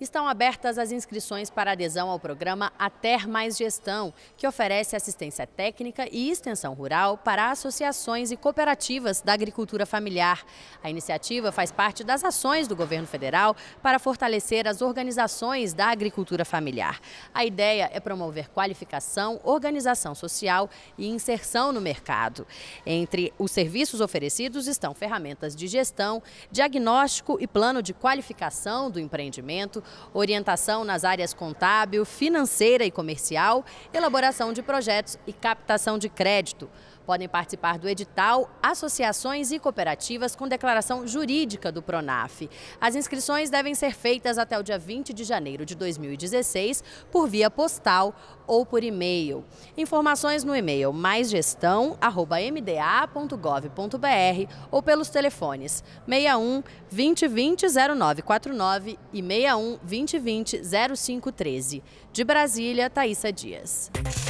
Estão abertas as inscrições para adesão ao programa Ater Mais Gestão, que oferece assistência técnica e extensão rural para associações e cooperativas da agricultura familiar. A iniciativa faz parte das ações do governo federal para fortalecer as organizações da agricultura familiar. A ideia é promover qualificação, organização social e inserção no mercado. Entre os serviços oferecidos estão ferramentas de gestão, diagnóstico e plano de qualificação do empreendimento, orientação nas áreas contábil, financeira e comercial, elaboração de projetos e captação de crédito. Podem participar do edital associações e cooperativas com declaração jurídica do Pronaf. As inscrições devem ser feitas até o dia 20 de janeiro de 2016 por via postal ou por e-mail. Informações no e-mail maisgestão@mda.gov.br ou pelos telefones 61 2020 0949 e 61 2020 0513. De Brasília, Thaisa Dias.